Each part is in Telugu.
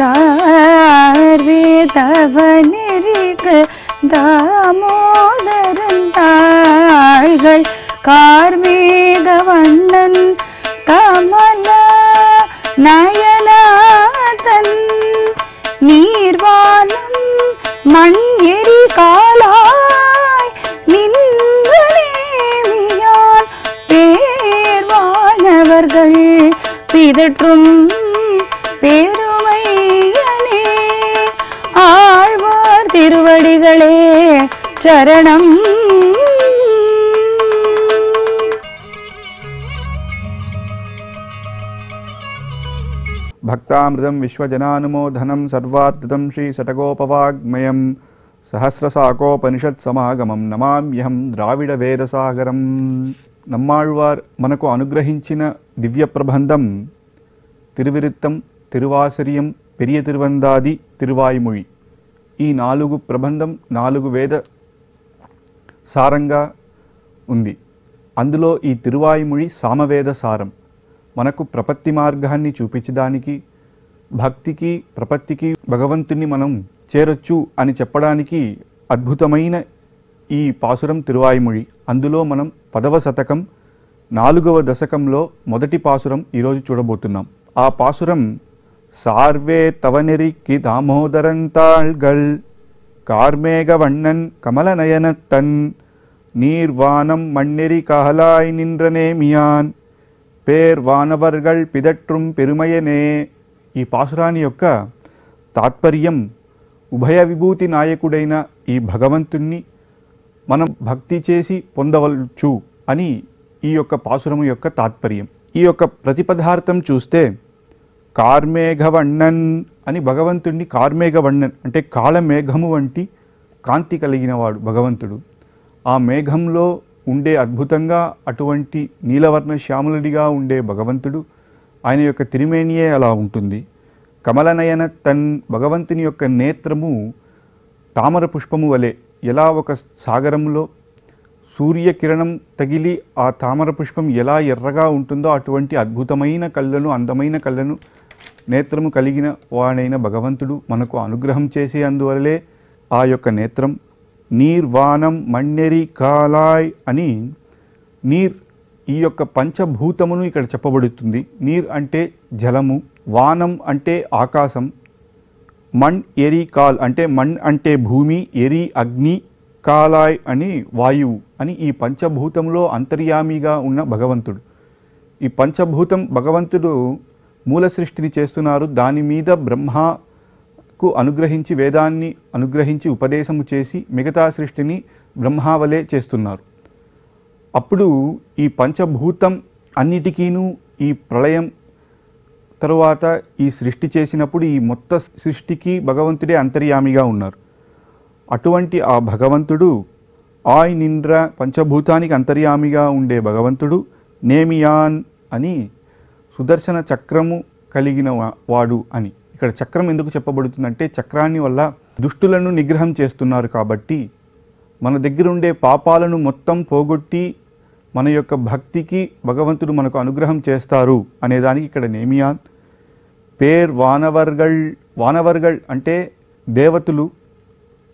சார்வே தவ நெறிக்கு தாமோதரன் கார்மேக வண்ணன் கமல நயனாதன் நீர்வானம் மண் எரி காலாய் நின்றேமியான் பேர்வானவர்கள் பிதற்றும் பே குருகளே சரணம் भक्तामृतं विश्वजनानुमोदनं सर्वार्थितं श्रीशटकोपवाग्मयं సహస్రసాకోపనిషత్సమాగమం నమామ్యహం ద్రావిడ వేదసాగరం నమ్మాళ్వార్ మనకు అనుగ్రహించిన దివ్య ప్రబంధం తిరువిరుత్తం తిరువాసరియం పెరియ తిరువందాది తిరువాయిమొഴి ఈ నాలుగు ప్రబంధం నాలుగు వేద సారంగా ఉంది అందులో ఈ తిరువాయుముడి సామవేద సారం మనకు ప్రపత్తి మార్గాన్ని చూపించడానికి భక్తికి ప్రపత్తికి భగవంతుని మనం చేరొచ్చు అని చెప్పడానికి అద్భుతమైన ఈ పాసురం తిరువాయిముడి అందులో మనం పదవ శతకం నాలుగవ దశకంలో మొదటి పాసురం ఈరోజు చూడబోతున్నాం ఆ పాసురం சார்வே தவநெறிக்கு தாமோதரந்தாள்கள் கார்மேகவண்ணன் கமலநயனத்தன் நீர்வானம் மண்ணெறி காலாய் நின்ற நேமியான் పేర్ వానవర్గల్ పిదట్రుం పెరుమయనే ఈ పాసురాని యొక్క తాత్పర్యం ఉభయ విభూతి నాయకుడైన ఈ భగవంతుణ్ణి మనం భక్తి చేసి పొందవచ్చు అని ఈ యొక్క పాసురము యొక్క తాత్పర్యం ఈ యొక్క ప్రతిపదార్థం చూస్తే కార్మేఘవణ్ణన్ అని భగవంతుడిని కార్మేఘవణ్ణన్ అంటే కాళమేఘము వంటి కాంతి కలిగినవాడు భగవంతుడు ఆ మేఘంలో ఉండే అద్భుతంగా అటువంటి నీలవర్ణ శ్యాములుడిగా ఉండే భగవంతుడు ఆయన యొక్క తిరిమేనియే అలా ఉంటుంది కమలనయన తన్ భగవంతుని యొక్క నేత్రము తామర పుష్పము వలె ఎలా ఒక సాగరంలో సూర్యకిరణం తగిలి ఆ తామర పుష్పం ఎలా ఎర్రగా ఉంటుందో అటువంటి అద్భుతమైన కళ్ళను అందమైన కళ్ళను నేత్రము కలిగిన వాడైన భగవంతుడు మనకు అనుగ్రహం చేసి అందువల్లే ఆ యొక్క నేత్రం నీర్వాణం మణ్యరి కాలాయ్ అని నీర్ ఈ యొక్క పంచభూతమును ఇక్కడ చెప్పబడుతుంది నీర్ అంటే జలము వానం అంటే ఆకాశం మణ్ ఎరి కాల్ అంటే మణ్ అంటే భూమి ఎరి అగ్ని కాలాయ్ అని వాయువు అని ఈ పంచభూతంలో అంతర్యామిగా ఉన్న భగవంతుడు ఈ పంచభూతం భగవంతుడు మూల సృష్టిని చేస్తున్నారు దాని మీద బ్రహ్మకు అనుగ్రహించి వేదాన్ని అనుగ్రహించి ఉపదేశము చేసి మిగతా సృష్టిని బ్రహ్మావలే చేస్తున్నారు అప్పుడు ఈ పంచభూతం అన్నిటికీనూ ఈ ప్రళయం తరువాత ఈ సృష్టి చేసినప్పుడు ఈ మొత్త సృష్టికి భగవంతుడే అంతర్యామిగా ఉన్నారు అటువంటి ఆ భగవంతుడు ఆయ్ నిండ్ర పంచభూతానికి అంతర్యామిగా ఉండే భగవంతుడు నేమియాన్ అని సుదర్శన చక్రము కలిగిన వాడు అని ఇక్కడ చక్రం ఎందుకు చెప్పబడుతుందంటే చక్రాన్ని వల్ల దుష్టులను నిగ్రహం చేస్తున్నారు కాబట్టి మన దగ్గర ఉండే పాపాలను మొత్తం పోగొట్టి మన యొక్క భక్తికి భగవంతుడు మనకు అనుగ్రహం చేస్తారు అనేదానికి ఇక్కడ నేమియాన్ పేర్ వానవర్గల్ వానవర్గల్ అంటే దేవతలు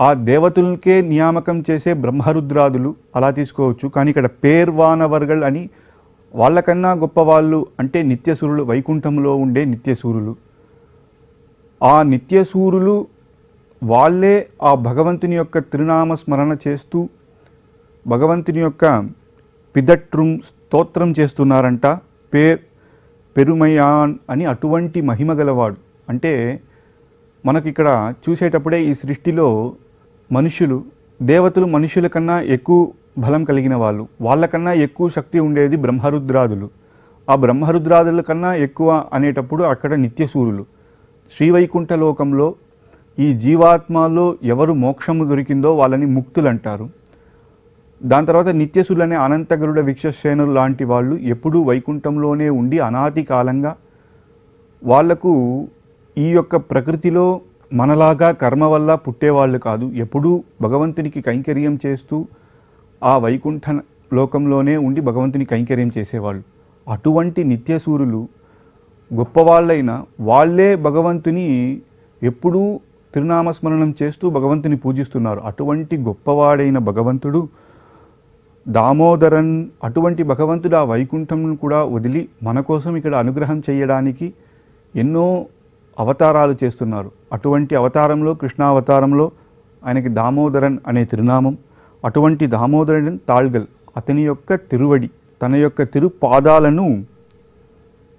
ఆ దేవతలకే నియామకం చేసే బ్రహ్మరుద్రాదులు అలా తీసుకోవచ్చు కానీ ఇక్కడ పేర్ వానవర్గల్ అని వాళ్ళకన్నా గొప్పవాళ్ళు అంటే నిత్యసూరులు వైకుంఠంలో ఉండే నిత్యసూరులు ఆ నిత్యసూరులు వాళ్ళే ఆ భగవంతుని యొక్క తిరునామ స్మరణ చేస్తూ భగవంతుని యొక్క పిదట్రుం స్తోత్రం చేస్తున్నారంట పేర్ పెరుమయాన్ అని అటువంటి మహిమ గలవాడు అంటే మనకిక్కడ చూసేటప్పుడే ఈ సృష్టిలో మనుషులు దేవతలు మనుషుల కన్నా ఎక్కువ బలం కలిగిన వాళ్ళు వాళ్ళకన్నా ఎక్కువ శక్తి ఉండేది బ్రహ్మరుద్రాదులు ఆ బ్రహ్మరుద్రాదుల కన్నా ఎక్కువ అనేటప్పుడు అక్కడ నిత్యసూరులు శ్రీవైకుంఠ లోకంలో ఈ జీవాత్మలో ఎవరు మోక్షము దొరికిందో వాళ్ళని ముక్తులు అంటారు దాని తర్వాత నిత్యసులనే అనంతగరుడ వీక్షసేనులు లాంటి వాళ్ళు ఎప్పుడూ వైకుంఠంలోనే ఉండి అనాది కాలంగా వాళ్లకు ఈ యొక్క ప్రకృతిలో మనలాగా కర్మ వల్ల పుట్టేవాళ్ళు కాదు ఎప్పుడూ భగవంతునికి కైంకర్యం చేస్తూ ఆ వైకుంఠ లోకంలోనే ఉండి భగవంతుని కైంకర్యం చేసేవాళ్ళు అటువంటి నిత్యసూరులు గొప్పవాళ్ళైన వాళ్ళే భగవంతుని ఎప్పుడూ తిరునామస్మరణం చేస్తూ భగవంతుని పూజిస్తున్నారు అటువంటి గొప్పవాడైన భగవంతుడు దామోదరన్ అటువంటి భగవంతుడు ఆ వైకుంఠంను కూడా వదిలి మన కోసం ఇక్కడ అనుగ్రహం చేయడానికి ఎన్నో అవతారాలు చేస్తున్నారు అటువంటి అవతారంలో కృష్ణావతారంలో ఆయనకి దామోదరన్ అనే తిరునామం అటువంటి దామోదరుని తాళ్గల్ అతని యొక్క తిరువడి తన యొక్క తిరుపాదాలను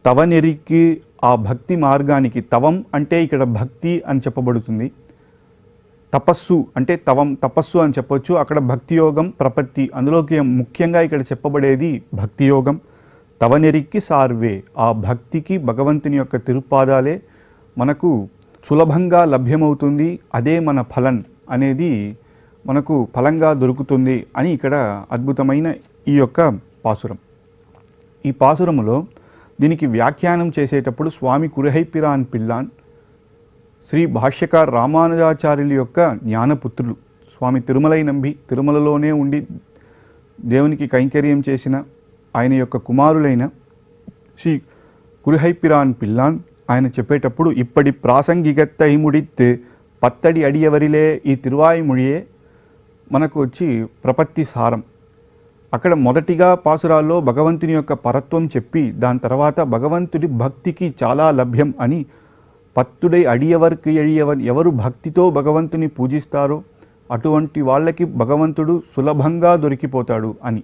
తవనెరికి ఆ భక్తి మార్గానికి తవం అంటే ఇక్కడ భక్తి అని చెప్పబడుతుంది తపస్సు అంటే తవం తపస్సు అని చెప్పొచ్చు అక్కడ భక్తి యోగం ప్రపత్తి అందులోకి ముఖ్యంగా ఇక్కడ చెప్పబడేది భక్తి యోగం తవనెరిక్కి సార్వే ఆ భక్తికి భగవంతుని యొక్క తిరుపాదాలే మనకు సులభంగా లభ్యమవుతుంది అదే మన ఫలన్ అనేది మనకు ఫలంగా దొరుకుతుంది అని ఇక్కడ అద్భుతమైన ఈ యొక్క పాసురం ఈ పాసురములో దీనికి వ్యాఖ్యానం చేసేటప్పుడు స్వామి కురహైపిరాన్ పిల్లాన్ శ్రీ భాష్యకార్ రామానుజాచార్యుల యొక్క జ్ఞానపుత్రులు స్వామి తిరుమలై నంబి తిరుమలలోనే ఉండి దేవునికి కైంకర్యం చేసిన ఆయన యొక్క కుమారులైన శ్రీ కురిహైపిరాన్ పిల్లాన్ ఆయన చెప్పేటప్పుడు ఇప్పటి ప్రాసంగికత్తై ముడిత్ పత్తడి అడియవరిలే ఈ తిరువాయి ముడియే మనకు వచ్చి ప్రపత్తి సారం అక్కడ మొదటిగా పాసురాల్లో భగవంతుని యొక్క పరత్వం చెప్పి దాని తర్వాత భగవంతుడి భక్తికి చాలా లభ్యం అని పత్తుడై అడియవర్కి ఎడియవర్ ఎవరు భక్తితో భగవంతుని పూజిస్తారో అటువంటి వాళ్ళకి భగవంతుడు సులభంగా దొరికిపోతాడు అని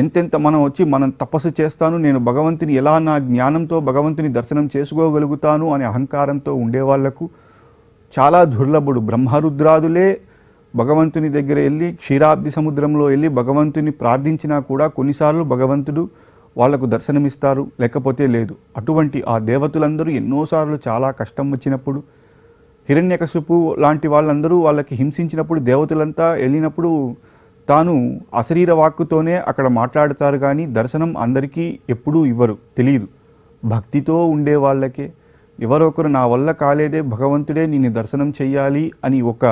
ఎంతెంత మనం వచ్చి మనం తపస్సు చేస్తాను నేను భగవంతుని ఎలా నా జ్ఞానంతో భగవంతుని దర్శనం చేసుకోగలుగుతాను అనే అహంకారంతో ఉండేవాళ్లకు చాలా దుర్లభుడు బ్రహ్మరుద్రాదులే భగవంతుని దగ్గర వెళ్ళి క్షీరాబ్ది సముద్రంలో వెళ్ళి భగవంతుని ప్రార్థించినా కూడా కొన్నిసార్లు భగవంతుడు వాళ్లకు దర్శనమిస్తారు లేకపోతే లేదు అటువంటి ఆ దేవతలందరూ ఎన్నోసార్లు చాలా కష్టం వచ్చినప్పుడు హిరణ్యకశుపు లాంటి వాళ్ళందరూ వాళ్ళకి హింసించినప్పుడు దేవతలంతా వెళ్ళినప్పుడు తాను అశరీర వాక్కుతోనే అక్కడ మాట్లాడతారు కానీ దర్శనం అందరికీ ఎప్పుడూ ఇవ్వరు తెలియదు భక్తితో ఉండే వాళ్ళకే ఎవరొకరు నా వల్ల కాలేదే భగవంతుడే నేను దర్శనం చెయ్యాలి అని ఒక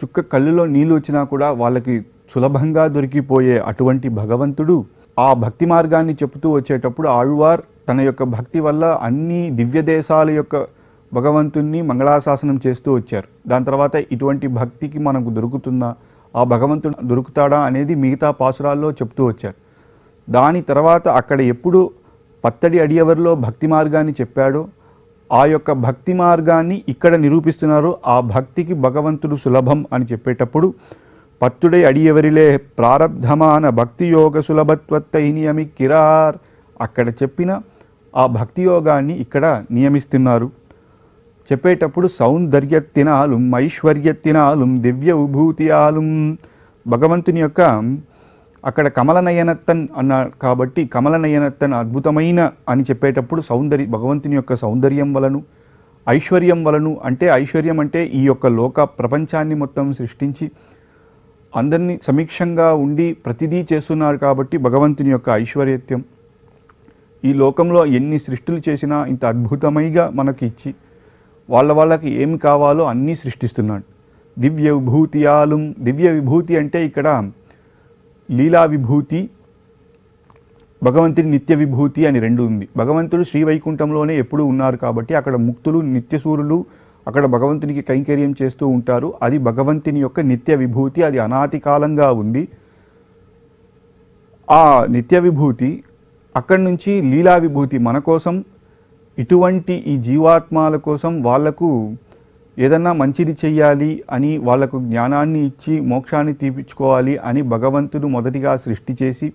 చుక్క కళ్ళులో నీళ్ళు వచ్చినా కూడా వాళ్ళకి సులభంగా దొరికిపోయే అటువంటి భగవంతుడు ఆ భక్తి మార్గాన్ని చెబుతూ వచ్చేటప్పుడు ఆళ్వార్ తన యొక్క భక్తి వల్ల అన్ని దివ్య దేశాల యొక్క భగవంతుణ్ణి మంగళాశాసనం చేస్తూ వచ్చారు దాని తర్వాత ఇటువంటి భక్తికి మనకు దొరుకుతుందా ఆ భగవంతుడు దొరుకుతాడా అనేది మిగతా పాసురాల్లో చెప్తూ వచ్చారు దాని తర్వాత అక్కడ ఎప్పుడు పత్తడి అడియవర్లో భక్తి మార్గాన్ని చెప్పాడో ఆ యొక్క భక్తి మార్గాన్ని ఇక్కడ నిరూపిస్తున్నారు ఆ భక్తికి భగవంతుడు సులభం అని చెప్పేటప్పుడు పత్తుడై అడియవరిలే ప్రారబ్ధమాన భక్తి యోగ సులభత్వత్తై నియమి కిరార్ అక్కడ చెప్పిన ఆ భక్తి యోగాన్ని ఇక్కడ నియమిస్తున్నారు చెప్పేటప్పుడు సౌందర్యత్తినాలు ఐశ్వర్యత్తినాలు దివ్య విభూతియాలు భగవంతుని యొక్క అక్కడ కమలనయనత్తన్ అన్నాడు కాబట్టి కమలనయనత్తన్ అద్భుతమైన అని చెప్పేటప్పుడు సౌందర్య భగవంతుని యొక్క సౌందర్యం వలను ఐశ్వర్యం వలను అంటే ఐశ్వర్యం అంటే ఈ యొక్క లోక ప్రపంచాన్ని మొత్తం సృష్టించి అందరినీ సమీక్షంగా ఉండి ప్రతిదీ చేస్తున్నారు కాబట్టి భగవంతుని యొక్క ఐశ్వర్యత్యం ఈ లోకంలో ఎన్ని సృష్టిలు చేసినా ఇంత అద్భుతమైగా మనకి ఇచ్చి వాళ్ళ వాళ్ళకి ఏమి కావాలో అన్నీ సృష్టిస్తున్నాడు దివ్య విభూతియాలు దివ్య విభూతి అంటే ఇక్కడ లీలా విభూతి భగవంతుని నిత్య విభూతి అని రెండు ఉంది భగవంతుడు శ్రీవైకుంఠంలోనే ఎప్పుడూ ఉన్నారు కాబట్టి అక్కడ ముక్తులు నిత్యసూరులు అక్కడ భగవంతునికి కైంకర్యం చేస్తూ ఉంటారు అది భగవంతుని యొక్క నిత్య విభూతి అది అనాతి కాలంగా ఉంది ఆ నిత్య విభూతి అక్కడి నుంచి లీలా విభూతి మన కోసం ఇటువంటి ఈ జీవాత్మాల కోసం వాళ్లకు ఏదన్నా మంచిది చెయ్యాలి అని వాళ్లకు జ్ఞానాన్ని ఇచ్చి మోక్షాన్ని తీపించుకోవాలి అని భగవంతుడు మొదటిగా సృష్టి చేసి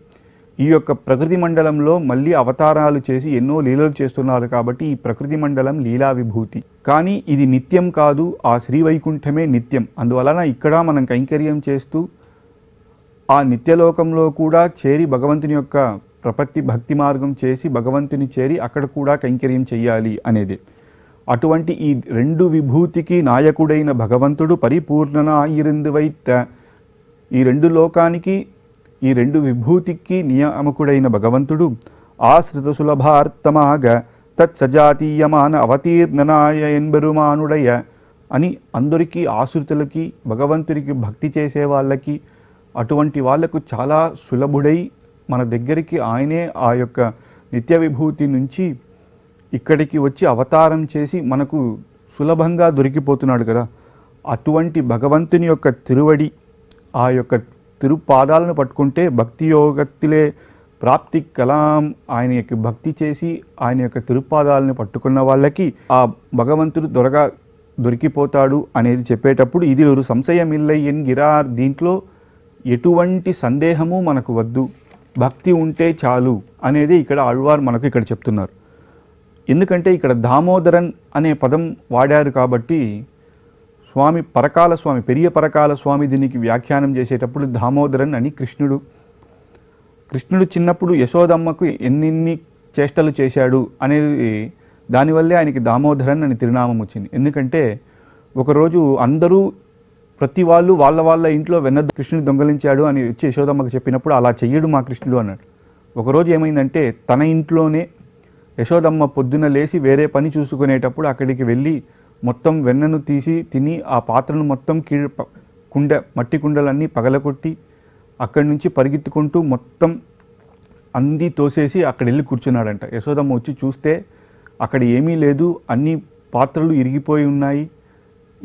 ఈ యొక్క ప్రకృతి మండలంలో మళ్ళీ అవతారాలు చేసి ఎన్నో లీలలు చేస్తున్నారు కాబట్టి ఈ ప్రకృతి మండలం లీలా విభూతి కానీ ఇది నిత్యం కాదు ఆ శ్రీవైకుంఠమే నిత్యం అందువలన ఇక్కడ మనం కైంకర్యం చేస్తూ ఆ నిత్యలోకంలో కూడా చేరి భగవంతుని యొక్క ప్రపత్తి భక్తి మార్గం చేసి భగవంతుని చేరి అక్కడ కూడా కైంకర్యం చేయాలి అనేది అటువంటి ఈ రెండు విభూతికి నాయకుడైన భగవంతుడు పరిపూర్ణన వైత్త ఈ రెండు లోకానికి ఈ రెండు విభూతికి నియామకుడైన భగవంతుడు ఆశ్రిత సులభార్థమాగ తత్సజాతీయమాన అవతీర్ణనాయ ఎన్బెరుమానుడయ అని అందరికీ ఆశ్రితులకి భగవంతుడికి భక్తి చేసే వాళ్ళకి అటువంటి వాళ్లకు చాలా సులభుడై మన దగ్గరికి ఆయనే ఆ యొక్క నిత్య విభూతి నుంచి ఇక్కడికి వచ్చి అవతారం చేసి మనకు సులభంగా దొరికిపోతున్నాడు కదా అటువంటి భగవంతుని యొక్క తిరువడి ఆ యొక్క తిరుపాదాలను పట్టుకుంటే భక్తి యోగత్తిలే ప్రాప్తి కలాం ఆయన యొక్క భక్తి చేసి ఆయన యొక్క తిరుపాదాలను పట్టుకున్న వాళ్ళకి ఆ భగవంతుడు దొరగా దొరికిపోతాడు అనేది చెప్పేటప్పుడు ఇది సంశయం ఇల్లయ్యన్ గిరార్ దీంట్లో ఎటువంటి సందేహము మనకు వద్దు భక్తి ఉంటే చాలు అనేది ఇక్కడ ఆళ్వార్ మనకు ఇక్కడ చెప్తున్నారు ఎందుకంటే ఇక్కడ దామోదరన్ అనే పదం వాడారు కాబట్టి స్వామి పరకాల స్వామి పెరియ పరకాల స్వామి దీనికి వ్యాఖ్యానం చేసేటప్పుడు దామోదరన్ అని కృష్ణుడు కృష్ణుడు చిన్నప్పుడు యశోదమ్మకు ఎన్నిన్ని చేష్టలు చేశాడు అనేది దానివల్లే ఆయనకి దామోదరన్ అని తిరునామం వచ్చింది ఎందుకంటే ఒకరోజు అందరూ ప్రతి వాళ్ళు వాళ్ళ వాళ్ళ ఇంట్లో వెన్న కృష్ణుని దొంగలించాడు అని వచ్చి యశోదమ్మకు చెప్పినప్పుడు అలా చెయ్యడు మా కృష్ణుడు అన్నాడు ఒకరోజు ఏమైందంటే తన ఇంట్లోనే యశోదమ్మ పొద్దున లేచి వేరే పని చూసుకునేటప్పుడు అక్కడికి వెళ్ళి మొత్తం వెన్నను తీసి తిని ఆ పాత్రను మొత్తం కీడ కుండ మట్టి కుండలన్నీ పగలగొట్టి అక్కడి నుంచి పరిగెత్తుకుంటూ మొత్తం అంది తోసేసి అక్కడ వెళ్ళి కూర్చున్నాడంట యశోదమ్మ వచ్చి చూస్తే అక్కడ ఏమీ లేదు అన్ని పాత్రలు ఇరిగిపోయి ఉన్నాయి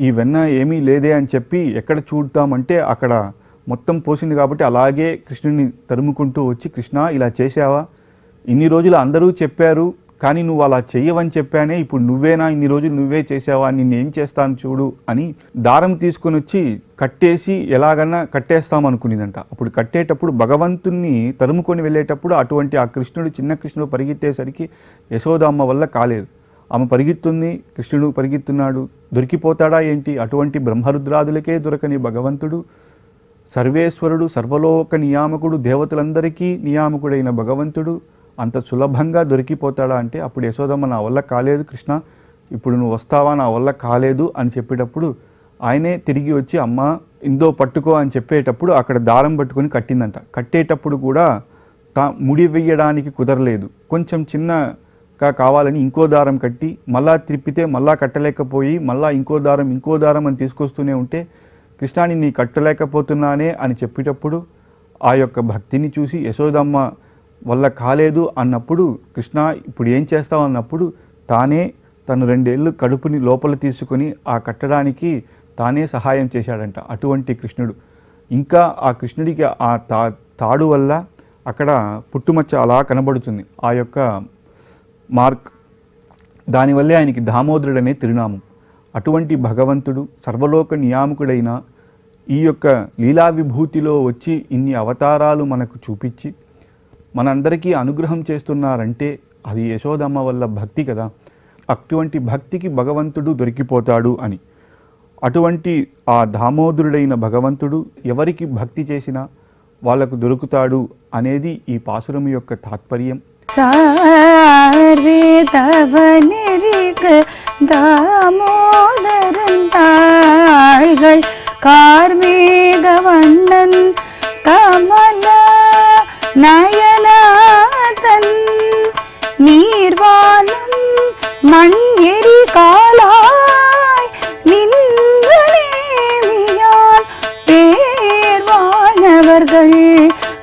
ఈ వెన్న ఏమీ లేదే అని చెప్పి ఎక్కడ చూడతామంటే అక్కడ మొత్తం పోసింది కాబట్టి అలాగే కృష్ణుని తరుముకుంటూ వచ్చి కృష్ణ ఇలా చేశావా ఇన్ని రోజులు అందరూ చెప్పారు కానీ నువ్వు అలా చెయ్యవని చెప్పానే ఇప్పుడు నువ్వేనా ఇన్ని రోజులు నువ్వే చేసావా నిన్నేం చేస్తాను చూడు అని దారం తీసుకుని వచ్చి కట్టేసి ఎలాగన్నా కట్టేస్తామనుకునేదంట అప్పుడు కట్టేటప్పుడు భగవంతుణ్ణి తరుముకొని వెళ్ళేటప్పుడు అటువంటి ఆ కృష్ణుడు చిన్న కృష్ణుడు పరిగెత్తేసరికి యశోదమ్మ వల్ల కాలేదు ఆమె పరిగెత్తుంది కృష్ణుడు పరిగెత్తున్నాడు దొరికిపోతాడా ఏంటి అటువంటి బ్రహ్మరుద్రాదులకే దొరకని భగవంతుడు సర్వేశ్వరుడు సర్వలోక నియామకుడు దేవతలందరికీ నియామకుడైన భగవంతుడు అంత సులభంగా దొరికిపోతాడా అంటే అప్పుడు యశోదమ్మ నా వల్ల కాలేదు కృష్ణ ఇప్పుడు నువ్వు వస్తావా నా వల్ల కాలేదు అని చెప్పేటప్పుడు ఆయనే తిరిగి వచ్చి అమ్మ ఇందో పట్టుకో అని చెప్పేటప్పుడు అక్కడ దారం పట్టుకొని కట్టిందంట కట్టేటప్పుడు కూడా తా ముడి వేయడానికి కుదరలేదు కొంచెం చిన్నగా కావాలని ఇంకో దారం కట్టి మళ్ళా త్రిప్పితే మళ్ళా కట్టలేకపోయి మళ్ళా ఇంకో దారం ఇంకో దారం అని తీసుకొస్తూనే ఉంటే కృష్ణాని నీ కట్టలేకపోతున్నానే అని చెప్పేటప్పుడు ఆ యొక్క భక్తిని చూసి యశోదమ్మ వల్ల కాలేదు అన్నప్పుడు కృష్ణ ఇప్పుడు ఏం చేస్తావు అన్నప్పుడు తానే తను రెండేళ్ళు కడుపుని లోపల తీసుకొని ఆ కట్టడానికి తానే సహాయం చేశాడంట అటువంటి కృష్ణుడు ఇంకా ఆ కృష్ణుడికి ఆ తా తాడు వల్ల అక్కడ పుట్టుమచ్చ అలా కనబడుతుంది ఆ యొక్క మార్క్ దానివల్లే ఆయనకి దామోదరుడు అనే తిరునామం అటువంటి భగవంతుడు సర్వలోక నియామకుడైన ఈ యొక్క లీలా విభూతిలో వచ్చి ఇన్ని అవతారాలు మనకు చూపించి మనందరికీ అనుగ్రహం చేస్తున్నారంటే అది యశోదమ్మ వల్ల భక్తి కదా అటువంటి భక్తికి భగవంతుడు దొరికిపోతాడు అని అటువంటి ఆ దామోదరుడైన భగవంతుడు ఎవరికి భక్తి చేసినా వాళ్లకు దొరుకుతాడు అనేది ఈ పాసురం యొక్క తాత్పర్యం தாமோதரன் தாள்கள் వండన్ கமலா நயனாதன் நீர்வானம் மண் எரி காலாய் நின்றேவியால் பேர்வானவர்கள்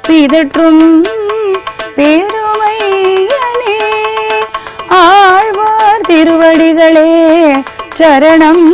பிதற்றும் பெருமையனே ஆழ்வார் திருவடிகளே சரணம்